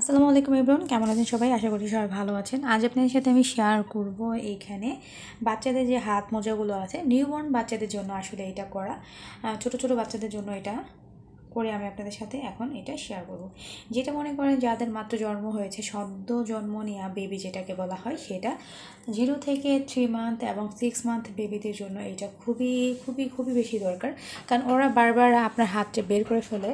আসসালামু আলাইকুম ইব্রান কেমন আছেন সবাই আশা করি সবাই ভালো আছেন আজ আপনাদের সাথে আমি শেয়ার করব এইখানে বাচ্চাদের যে হাত মোজাগুলো আছে নিউবর্ন বাচ্চাদের জন্য আসলে এটা করা ছোট ছোট বাচ্চাদের জন্য এটা করে আমি আপনাদের সাথে এখন এটা শেয়ার করব যেটা মনে করেন যাদের মাত্র জন্ম হয়েছে সদ্য জন্ম নেওয়া বেবি যেটাকে বলা হয় সেটা জিরো থেকে থ্রি মান্থ এবং সিক্স মান্থ বেবিদের জন্য এটা খুবই খুবই খুবই বেশি দরকার কারণ ওরা বারবার আপনার হাতটা বের করে ফেলে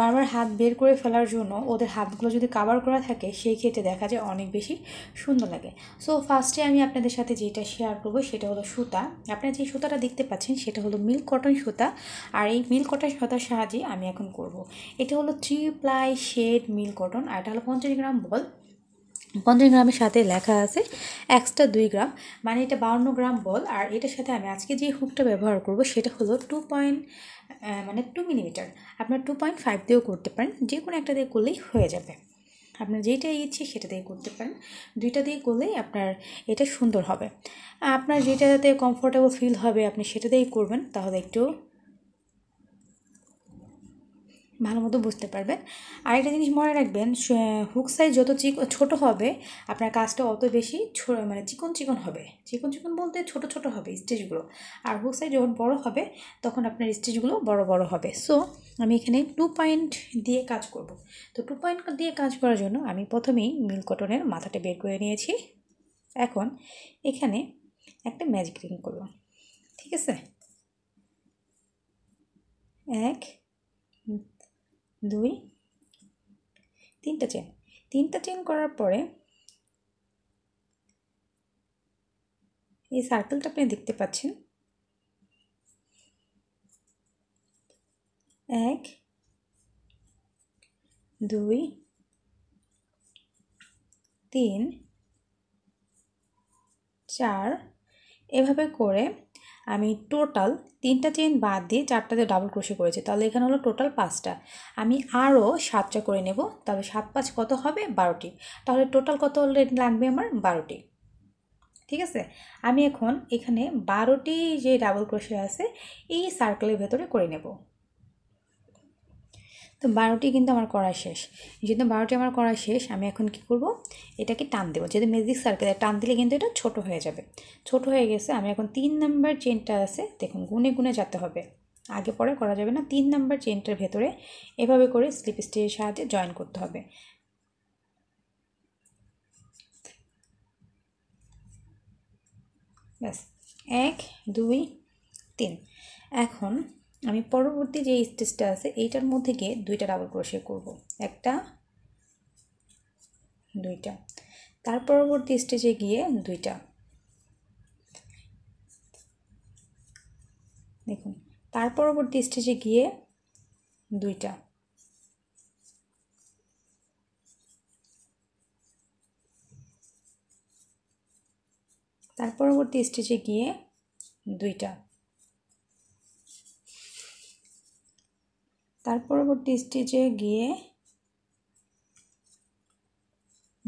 বারবার হাত বের করে ফেলার জন্য ওদের হাতগুলো যদি কাভার করা থাকে সেই ক্ষেত্রে দেখা যায় অনেক বেশি সুন্দর লাগে সো ফার্স্টে আমি আপনাদের সাথে যেটা শেয়ার করবো সেটা হলো সুতা আপনারা যে সুতাটা দেখতে পাচ্ছেন সেটা হলো মিল্ক কটন সুতা আর এই মিল্ক কটন সুতার সাহায্যে আমি এখন করব। এটা হলো three ply shade milk cotton আর এটা হলো পঞ্চাশ গ্রাম বল পঞ্চাশ গ্রামের সাথে লেখা আছে এক্সট্রা দুই গ্রাম মানে এটা বাউন্ন গ্রাম বল আর এটার সাথে আমি আজকে যে হুকটা ব্যবহার করব সেটা হলো টু পয়েন্ট মানে টু মিলিমিটার আপনার টু পয়েন্ট ফাইভ দিয়েও করতে পারেন যে কোনো একটা দিয়ে করলেই হয়ে যাবে আপনার যেটা ইচ্ছে সেটা দিয়ে করতে পারেন দুইটা দিয়ে করলেই আপনার এটা সুন্দর হবে আপনার যেটাতে কমফোর্টেবল ফিল হবে আপনি সেটা দিয়েই করবেন তাহলে একটু ভালো মতো বুঝতে পারবেন আরেকটা জিনিস মনে রাখবেন হুক সাইজ যত চিক ছোটো হবে আপনার কাজটা অত বেশি মানে চিকন চিকন হবে চিকন চিকন বলতে ছোট ছোট হবে স্টেজগুলো আর হুক সাইজ যখন বড় হবে তখন আপনার স্টেজগুলো বড় বড় হবে সো আমি এখানে টু পয়েন্ট দিয়ে কাজ করব তো টু পয়েন্ট দিয়ে কাজ করার জন্য আমি প্রথমেই মিল কটনের মাথাটা বের করে নিয়েছি এখন এখানে একটা ম্যাজিক রিং করব ঠিক আছে এক দুই তিনটা চেন তিনটা চেন করার পরে এই সার্কেলটা আপনি দেখতে পাচ্ছেন এক দুই তিন চার এভাবে করে আমি টোটাল তিনটা চেন বাদ দিয়ে চারটাতে ডাবল ক্রোশে করেছি তাহলে এখানে হলো টোটাল পাঁচটা আমি আরও সাতটা করে নেব তাহলে সাত পাঁচ কত হবে বারোটি তাহলে টোটাল কত রেট লাগবে আমার বারোটি ঠিক আছে আমি এখন এখানে বারোটি যে ডাবল ক্রোশে আছে এই সার্কেলের ভেতরে করে নেব তো বারোটি কিন্তু আমার করা শেষ যেহেতু বারোটি আমার করা শেষ আমি এখন কি করব এটাকে টান দেবো যেহেতু মেজিক সার্কেলে টান দিলে কিন্তু এটা ছোট হয়ে যাবে ছোট হয়ে গেছে আমি এখন তিন নাম্বার চেনটা আছে দেখুন গুনে গুনে যেতে হবে আগে পরে করা যাবে না তিন নাম্বার চেনটার ভেতরে এভাবে করে স্লিপ স্টিচের সাহায্যে জয়েন করতে হবে ব্যাস এক দুই তিন এখন আমি পরবর্তী যে স্টেজটা আছে এইটার মধ্যে গিয়ে দুইটা ডাবল ক্রোশিয়া করব একটা দুইটা তার পরবর্তী স্টেজে গিয়ে দুইটা দেখুন তার পরবর্তী স্টেজে গিয়ে দুইটা তার পরবর্তী স্টেজে গিয়ে দুইটা তার পরবর্তী স্টেজে গিয়ে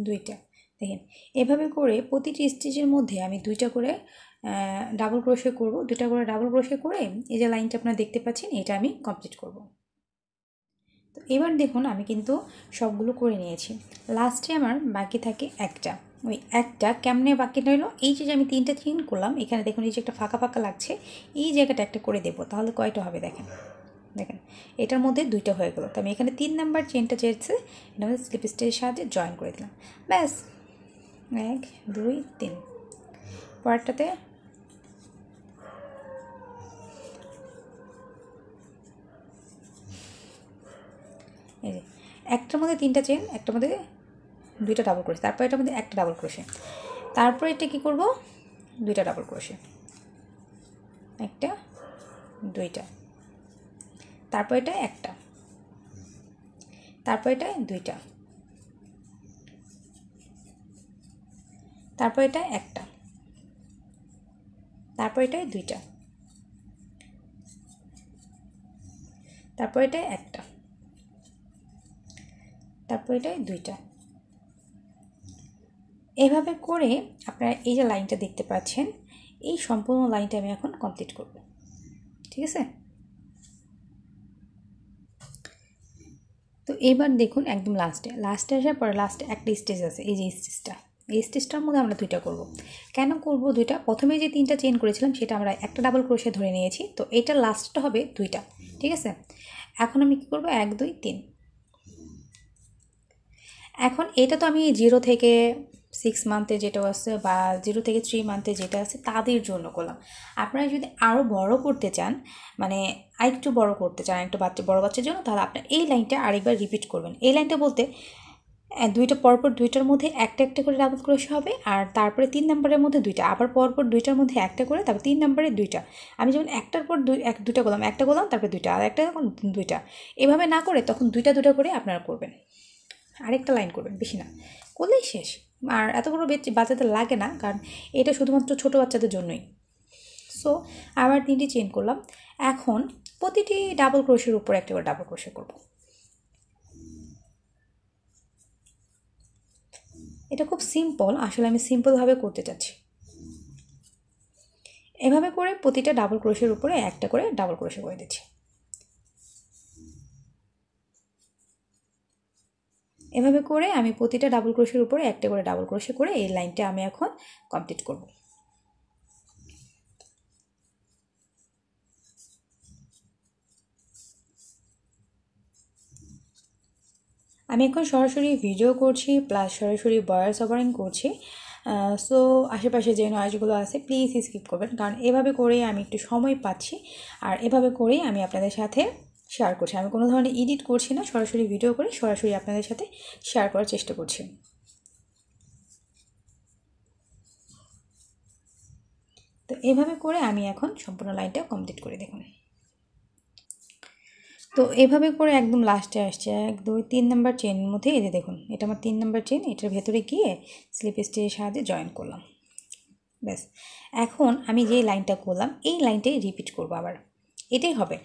দুইটা দেখেন এভাবে করে প্রতিটি স্টিচের মধ্যে আমি দুইটা করে ডাবল ক্রোশে করব দুইটা করে ডাবল ক্রোশে করে এই যে লাইনটা আপনারা দেখতে পাচ্ছেন এটা আমি কমপ্লিট করব তো এবার দেখুন আমি কিন্তু সবগুলো করে নিয়েছি লাস্টে আমার বাকি থাকে একটা ওই একটা কেমনে বাকি রইল এই যে আমি তিনটা চিন করলাম এখানে দেখুন এই যে একটা ফাঁকা ফাঁকা লাগছে এই জায়গাটা একটা করে দেবো তাহলে কয়টা হবে দেখেন দেখেন এটার মধ্যে দুইটা হয়ে গেলো তো আমি এখানে তিন নাম্বার চেনটা চেয়েছে এটা মধ্যে স্লিপ স্টিচের সাহায্যে জয়েন করে দিলাম ব্যাস এক দুই তিন পরেরটাতে এই যে একটার মধ্যে তিনটা চেন একটার মধ্যে দুইটা ডাবল করেছে তারপর এটার মধ্যে একটা ডাবল করেছে তারপর এটা কি করব দুইটা ডাবল করেছে একটা দুইটা তারপর এটা একটা তারপর এটা দুইটা তারপর এটা একটা তারপর এটা দুইটা তারপর এটা একটা তারপর এটা দুইটা এভাবে করে আপনারা এই যে লাইনটা দেখতে পাচ্ছেন এই সম্পূর্ণ লাইনটা আমি এখন কমপ্লিট করব ঠিক আছে তো এবার দেখুন একদম লাস্টে লাস্টে আসার পরে লাস্টে একটা স্টেজ আছে এই যে স্টেজটা এই স্টেজটার মধ্যে আমরা দুইটা করব। কেন করব দুইটা প্রথমে যে তিনটা চেন করেছিলাম সেটা আমরা একটা ডাবল ক্রোশে ধরে নিয়েছি তো এটা লাস্টটা হবে দুইটা ঠিক আছে এখন আমি কি করব এক দুই তিন এখন এটা তো আমি জিরো থেকে সিক্স মান্থে যেটা আছে বা জিরো থেকে থ্রি মান্থে যেটা আছে তাদের জন্য করলাম আপনারা যদি আরও বড় করতে চান মানে আরেকটু বড় করতে চান একটু বাচ্চা বড় বাচ্চার জন্য তাহলে আপনার এই লাইনটা আরেকবার রিপিট করবেন এই লাইনটা বলতে দুইটা পরপর দুইটার মধ্যে একটা একটা করে ডাবল ক্রোশ হবে আর তারপরে তিন নম্বরের মধ্যে দুইটা আবার পরপর দুইটার মধ্যে একটা করে তারপর তিন নম্বরে দুইটা আমি যেমন একটার পর দুই এক দুটা করলাম একটা করলাম তারপরে দুইটা আর একটা তখন দুইটা এভাবে না করে তখন দুইটা দুটা করে আপনারা করবেন আরেকটা লাইন করবেন বেশি না করলেই শেষ আর এত বড় বাজাতে লাগে না কারণ এটা শুধুমাত্র ছোট বাচ্চাদের জন্যই সো আবার তিনটি চেন করলাম এখন প্রতিটি ডাবল ক্রোশের উপর একটা করে ডাবল ক্রোশে করব এটা খুব সিম্পল আসলে আমি সিম্পলভাবে করতে চাচ্ছি এভাবে করে প্রতিটা ডাবল ক্রোশের উপরে একটা করে ডাবল ক্রোশে করে দিচ্ছি এভাবে করে আমি প্রতিটা ডাবল ক্রোশের উপরে একটা করে ডাবল ক্রোশে করে এই লাইনটা আমি এখন কমপ্লিট করব আমি এখন সরাসরি ভিডিও করছি প্লাস সরাসরি ভয়েস ওভারিং করছি সো আশেপাশে যে নয়েজগুলো আছে প্লিজ স্কিপ করবেন কারণ এভাবে করেই আমি একটু সময় পাচ্ছি আর এভাবে করেই আমি আপনাদের সাথে শেয়ার করছি আমি কোনো ধরনের এডিট করছি না সরাসরি ভিডিও করে সরাসরি আপনাদের সাথে শেয়ার করার চেষ্টা করছি তো এভাবে করে আমি এখন সম্পূর্ণ লাইনটা কমপ্লিট করে দেখুন তো এভাবে করে একদম লাস্টে আসছে এক দুই তিন নাম্বার চেন মধ্যে এই যে দেখুন এটা আমার তিন নাম্বার চেন এটার ভেতরে গিয়ে স্লিপ স্টিচের সাহায্যে জয়েন করলাম ব্যাস এখন আমি যে লাইনটা করলাম এই লাইনটাই রিপিট করবো আবার এটাই হবে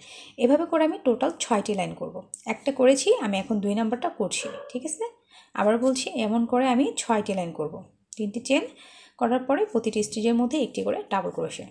এভাবে করে আমি টোটাল ছয়টি লাইন করব। একটা করেছি আমি এখন দুই নাম্বারটা করছি ঠিক আছে আবার বলছি এমন করে আমি ছয়টি লাইন করব। তিনটি চেন করার পরে প্রতিটি স্টিচের মধ্যে একটি করে ডাবল ক্রোশিয়া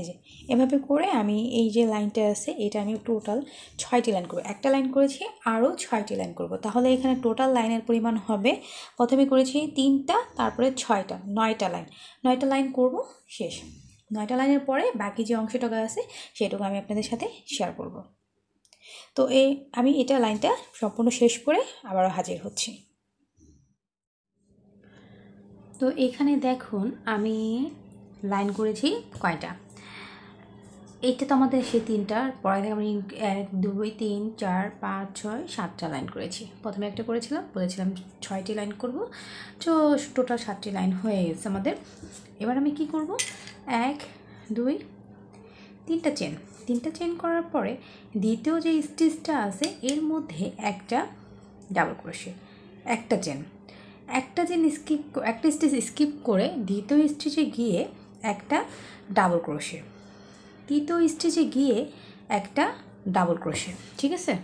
এই যে এভাবে করে আমি এই যে লাইনটা আছে এটা আমি টোটাল ছয়টি লাইন করবো একটা লাইন করেছি আরও ছয়টি লাইন করব তাহলে এখানে টোটাল লাইনের পরিমাণ হবে প্রথমে করেছি তিনটা তারপরে ছয়টা নয়টা লাইন নয়টা লাইন করব শেষ নয়টা লাইনের পরে বাকি যে অংশটুকু আছে সেটুকু আমি আপনাদের সাথে শেয়ার করব তো এই আমি এটা লাইনটা সম্পূর্ণ শেষ করে আবারও হাজির হচ্ছি তো এখানে দেখুন আমি লাইন করেছি কয়টা এইটা তো আমাদের সেই তিনটার পরে থেকে আমি এক দুই তিন চার পাঁচ ছয় সাতটা লাইন করেছি প্রথমে একটা করেছিলাম বলেছিলাম ছয়টি লাইন করব তো টোটাল সাতটি লাইন হয়ে গেছে আমাদের এবার আমি কি করব এক দুই তিনটা চেন তিনটা চেন করার পরে দ্বিতীয় যে স্টিচটা আছে এর মধ্যে একটা ডাবল ক্রোশে একটা চেন একটা চেন স্কিপ একটা স্টিচ স্কিপ করে দ্বিতীয় স্টিচে গিয়ে একটা ডাবল ক্রোশে তৃতীয় স্টেজে গিয়ে একটা ডাবল ক্রোশে ঠিক আছে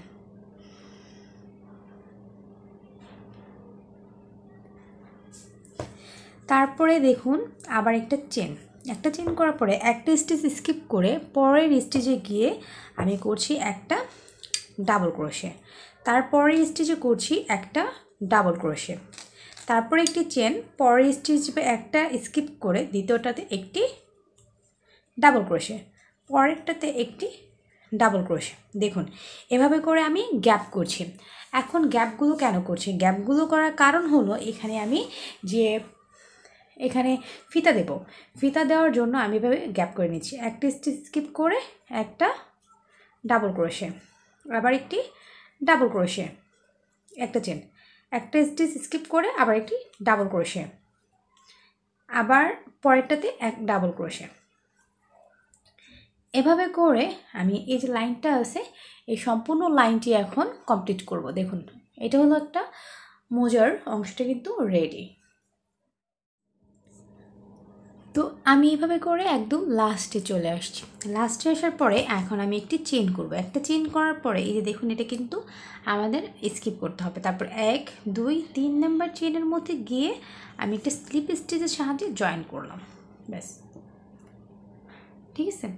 তারপরে দেখুন আবার একটা চেন একটা চেন করার পরে একটা স্টেজ স্কিপ করে পরের স্টেজে গিয়ে আমি করছি একটা ডাবল ক্রোশে তারপরের স্টেজে করছি একটা ডাবল ক্রোশে তারপরে একটি চেন পরের স্টেজ একটা স্কিপ করে দ্বিতীয়টাতে একটি ডাবল ক্রোশে পরেরটাতে একটি ডাবল ক্রোশে দেখুন এভাবে করে আমি গ্যাপ করছি এখন গ্যাপগুলো কেন করছি গ্যাপগুলো করার কারণ হলো এখানে আমি যে এখানে ফিতা দেব ফিতা দেওয়ার জন্য আমি এভাবে গ্যাপ করে নিচ্ছি একটা স্টিচ স্কিপ করে একটা ডাবল ক্রোশে আবার একটি ডাবল ক্রোশে একটা চেন একটা স্টিচ স্কিপ করে আবার একটি ডাবল ক্রোশে আবার পরেরটাতে এক ডাবল ক্রোশে এভাবে করে আমি এই যে লাইনটা আছে এই সম্পূর্ণ লাইনটি এখন কমপ্লিট করব দেখুন এটা হলো একটা মোজার অংশটা কিন্তু রেডি তো আমি এভাবে করে একদম লাস্টে চলে আসছি লাস্টে আসার পরে এখন আমি একটি চেন করব একটা চেন করার পরে এই যে দেখুন এটা কিন্তু আমাদের স্কিপ করতে হবে তারপর এক দুই তিন নাম্বার চেনের মধ্যে গিয়ে আমি একটা স্লিপ স্টিচের সাহায্যে জয়েন করলাম ব্যাস ঠিক আছে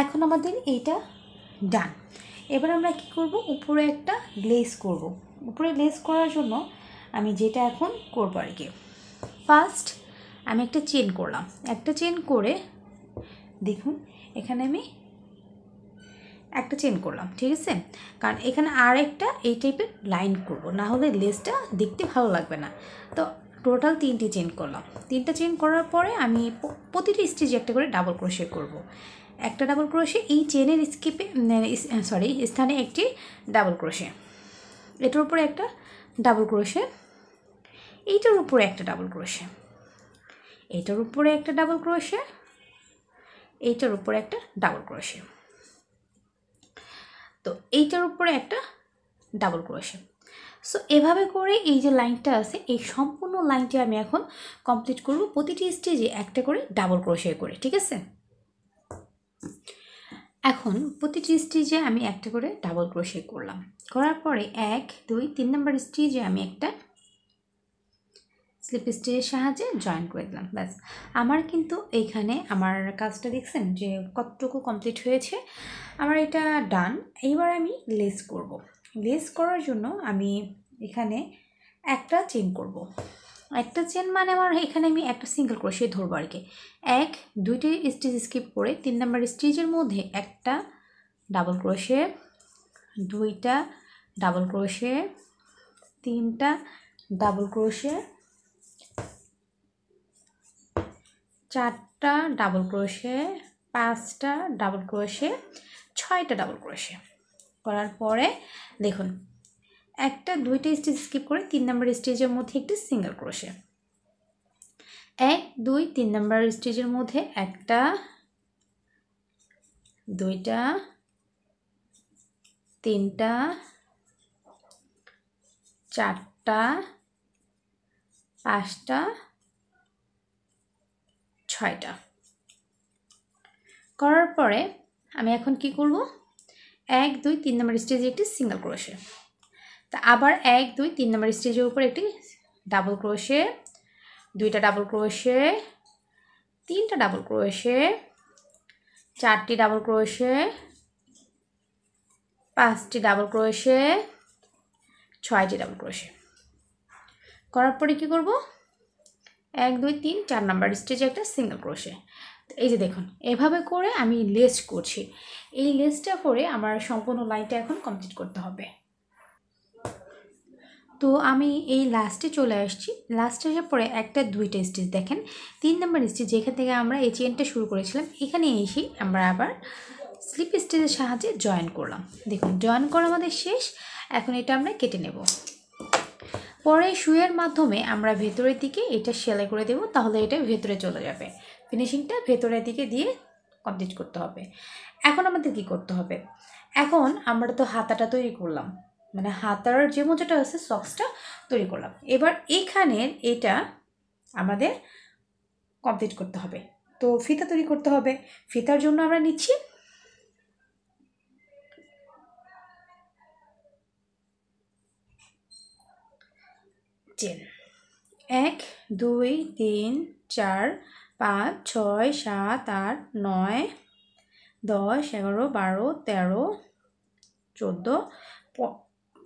এখন আমাদের এইটা ডান এবার আমরা কি করব উপরে একটা গ্লেস করব উপরে গ্লেস করার জন্য আমি যেটা এখন করবো আর কি ফার্স্ট আমি একটা চেন করলাম একটা চেন করে দেখুন এখানে আমি একটা চেন করলাম ঠিক আছে কারণ এখানে আর একটা এই টাইপের লাইন করবো না হলে লেসটা দেখতে ভালো লাগবে না তো টোটাল তিনটি চেন করলাম তিনটা চেন করার পরে আমি প্রতিটি স্টেজে একটা করে ডাবল ক্রোশে করব। একটা ডাবল ক্রোশে এই চেনের স্কিপে সরি স্থানে একটি ডাবল ক্রোশে এটার উপরে একটা ডাবল ক্রোশে এইটার উপরে একটা ডাবল ক্রোশে এইটার উপরে একটা ডাবল ক্রোশে এইটার উপরে একটা ডাবল ক্রোশে তো এইটার উপরে একটা ডাবল ক্রোশে সো এভাবে করে এই যে লাইনটা আছে এই সম্পূর্ণ লাইনটি আমি এখন কমপ্লিট করব প্রতিটি স্টেজে একটা করে ডাবল ক্রোশে করে ঠিক আছে এখন প্রতিটি স্টিচে আমি একটা করে ডাবল ক্রোশে করলাম করার পরে এক দুই তিন নম্বর স্টিচে আমি একটা স্লিপ স্টিচের সাহায্যে জয়েন করে দিলাম ব্যাস আমার কিন্তু এইখানে আমার কাজটা দেখছেন যে কতটুকু কমপ্লিট হয়েছে আমার এটা ডান এইবার আমি লেস করব লেস করার জন্য আমি এখানে একটা চেন করব একটা চেন মানে আমার এখানে আমি একটা সিঙ্গেল ক্রোশে ধরবো আর কি এক দুইটি স্টিচ স্কিপ করে তিন নাম্বার স্টিচের মধ্যে একটা ডাবল ক্রোশে দুইটা ডাবল ক্রোশে তিনটা ডাবল ক্রোশে চারটা ডাবল ক্রোশে পাঁচটা ডাবল ক্রোশে ছয়টা ডাবল ক্রোশে করার পরে দেখুন একটা দুইটা স্টিচ স্কিপ করে তিন নম্বর স্টিচের মধ্যে একটি সিঙ্গেল ক্রোশে এক দুই তিন নম্বর স্টেজের মধ্যে একটা দুইটা তিনটা চারটা পাঁচটা ছয়টা করার পরে আমি এখন কি করব এক দুই তিন নম্বর স্টেজে একটি সিঙ্গেল ক্রোশে তা আবার এক দুই তিন নম্বর স্টেজের উপর একটি ডাবল ক্রোশে দুইটা ডাবল ক্রোশে তিনটা ডাবল ক্রোশে চারটি ডাবল ক্রোশে পাঁচটি ডাবল ক্রোশে ছয়টি ডাবল ক্রোশে করার পরে কী করবো এক দুই তিন চার নম্বর স্টেজে একটা সিঙ্গেল ক্রোশে এই যে দেখুন এভাবে করে আমি লেস করছি এই লেসটা করে আমার সম্পূর্ণ লাইনটা এখন কমপ্লিট করতে হবে তো আমি এই লাস্টে চলে আসছি লাস্টে আসার পরে একটা দুইটা স্টিচ দেখেন তিন নম্বর স্টিচ যেখান থেকে আমরা এই চেনটা শুরু করেছিলাম এখানে এসে আমরা আবার স্লিপ স্টিচের সাহায্যে জয়েন করলাম দেখুন জয়েন করা আমাদের শেষ এখন এটা আমরা কেটে নেব পরে শুয়ের মাধ্যমে আমরা ভেতরের দিকে এটা সেলাই করে দেব তাহলে এটা ভেতরে চলে যাবে ফিনিশিংটা ভেতরের দিকে দিয়ে কমপ্লিট করতে হবে এখন আমাদের কি করতে হবে এখন আমরা তো হাতাটা তৈরি করলাম মানে হাতার যে মোজাটা আছে সক্সটা তৈরি করলাম এবার এখানের এটা আমাদের কমপ্লিট করতে হবে তো ফিতা তৈরি করতে হবে ফিতার জন্য আমরা নিচ্ছি চেন এক দুই তিন চার পাঁচ ছয় সাত আট নয় দশ এগারো বারো তেরো চোদ্দো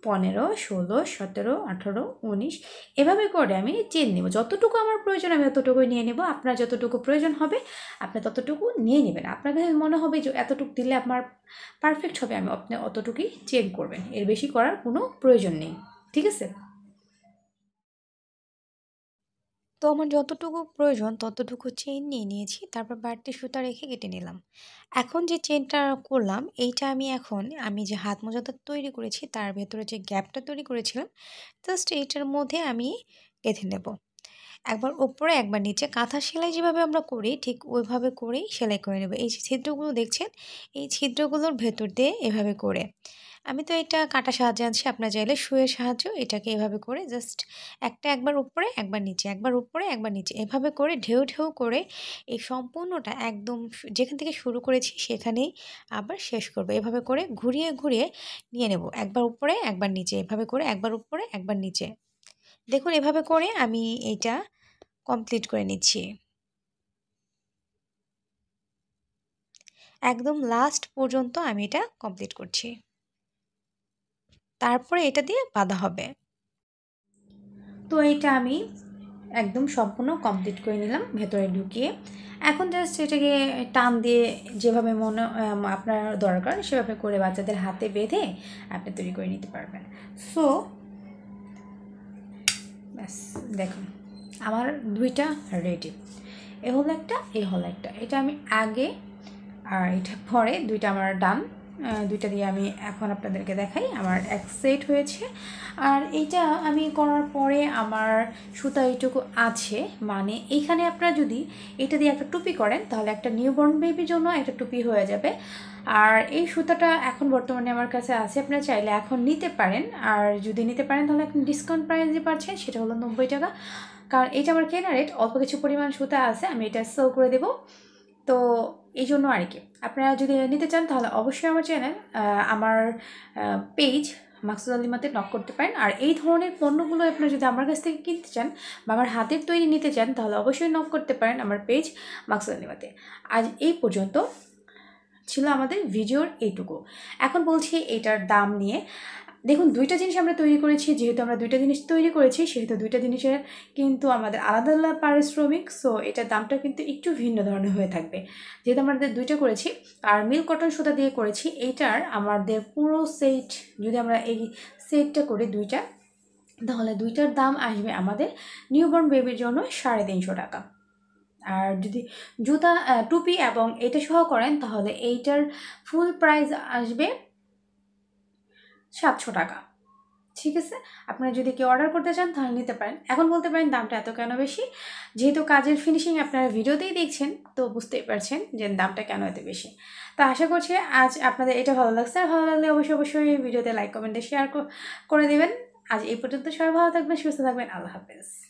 পনেরো ষোলো সতেরো আঠেরো উনিশ এভাবে করে আমি চেন নেব যতটুকু আমার প্রয়োজন আমি ততটুকু নিয়ে নেব আপনার যতটুকু প্রয়োজন হবে আপনি ততটুকু নিয়ে নেবেন আপনাকে মনে হবে যে এতটুকু দিলে আপনার পারফেক্ট হবে আমি আপনি অতটুকুই চেন করবেন এর বেশি করার কোনো প্রয়োজন নেই ঠিক আছে তো আমার যতটুকু প্রয়োজন ততটুকু চেন নিয়ে নিয়েছি তারপর বাড়তি সুতা রেখে কেটে নিলাম এখন যে চেনটা করলাম এইটা আমি এখন আমি যে হাত মোজাটা তৈরি করেছি তার ভেতরে যে গ্যাপটা তৈরি করেছিলাম জাস্ট এইটার মধ্যে আমি গেঁথে নেব একবার ওপরে একবার নিচে কাঁথা সেলাই যেভাবে আমরা করি ঠিক ওইভাবে করেই সেলাই করে নেব এই যে ছিদ্রগুলো দেখছেন এই ছিদ্রগুলোর ভেতর দিয়ে এভাবে করে আমি তো এটা কাটা সাহায্যে আনছি আপনার চাইলে শুয়ের সাহায্য এটাকে এভাবে করে জাস্ট একটা একবার উপরে একবার নিচে একবার উপরে একবার নিচে এভাবে করে ঢেউ ঢেউ করে এই সম্পূর্ণটা একদম যেখান থেকে শুরু করেছি সেখানেই আবার শেষ করব এভাবে করে ঘুরিয়ে ঘুরিয়ে নিয়ে নেব একবার উপরে একবার নিচে এভাবে করে একবার উপরে একবার নিচে দেখুন এভাবে করে আমি এটা কমপ্লিট করে নিচ্ছি একদম লাস্ট পর্যন্ত আমি এটা কমপ্লিট করছি তারপরে এটা দিয়ে বাঁধা হবে তো এটা আমি একদম সম্পূর্ণ কমপ্লিট করে নিলাম ভেতরে ঢুকিয়ে এখন জাস্ট এটাকে টান দিয়ে যেভাবে মনে আপনার দরকার সেভাবে করে বাচ্চাদের হাতে বেঁধে আপনি তৈরি করে নিতে পারবেন সো ব্যাস দেখুন আমার দুইটা রেডি এ হলো একটা এ হলো একটা এটা আমি আগে আর এটা পরে দুইটা আমার ডান দুইটা দিয়ে আমি এখন আপনাদেরকে দেখাই আমার এক সেট হয়েছে আর এইটা আমি করার পরে আমার সুতা এইটুকু আছে মানে এইখানে আপনারা যদি এটা দিয়ে একটা টুপি করেন তাহলে একটা নিউবর্ন বেবির জন্য একটা টুপি হয়ে যাবে আর এই সুতাটা এখন বর্তমানে আমার কাছে আছে আপনারা চাইলে এখন নিতে পারেন আর যদি নিতে পারেন তাহলে এখন ডিসকাউন্ট প্রাইস যে পাচ্ছেন সেটা হলো নব্বই টাকা কারণ এটা আমার কেনারেট রেট অল্প কিছু পরিমাণ সুতা আছে আমি এটা সেল করে দেব তো এই জন্য আর কি আপনারা যদি নিতে চান তাহলে অবশ্যই আমার চ্যানেল আমার পেজ মাকসুদ আলিমাতে নক করতে পারেন আর এই ধরনের পণ্যগুলো আপনারা যদি আমার কাছ থেকে কিনতে চান বা আমার হাতের তৈরি নিতে চান তাহলে অবশ্যই নক করতে পারেন আমার পেজ মাকসুদ আলিমাতে আজ এই পর্যন্ত ছিল আমাদের ভিডিওর এইটুকু এখন বলছি এটার দাম নিয়ে দেখুন দুইটা জিনিস আমরা তৈরি করেছি যেহেতু আমরা দুইটা জিনিস তৈরি করেছি সেহেতু দুইটা জিনিসের কিন্তু আমাদের আলাদা আলাদা পারিশ্রমিক সো এটার দামটা কিন্তু একটু ভিন্ন ধরনের হয়ে থাকবে যেহেতু আমাদের দুইটা করেছি আর মিল কটন সুতা দিয়ে করেছি এইটার আমাদের পুরো সেট যদি আমরা এই সেটটা করি দুইটা তাহলে দুইটার দাম আসবে আমাদের নিউবর্ন বেবির জন্য সাড়ে তিনশো টাকা আর যদি জুতা টুপি এবং এটা সহ করেন তাহলে এইটার ফুল প্রাইস আসবে সাতশো টাকা ঠিক আছে আপনারা যদি কেউ অর্ডার করতে চান তাহলে নিতে পারেন এখন বলতে পারেন দামটা এত কেন বেশি যেহেতু কাজের ফিনিশিং আপনারা ভিডিওতেই দেখছেন তো বুঝতেই পারছেন যে দামটা কেন এত বেশি তো আশা করছি আজ আপনাদের এটা ভালো লাগছে আর ভালো লাগলে অবশ্যই অবশ্যই ভিডিওতে লাইক কমেন্টে শেয়ার করে দেবেন আজ এই পর্যন্ত সবাই ভালো থাকবেন সুস্থ থাকবেন আল্লাহ হাফেজ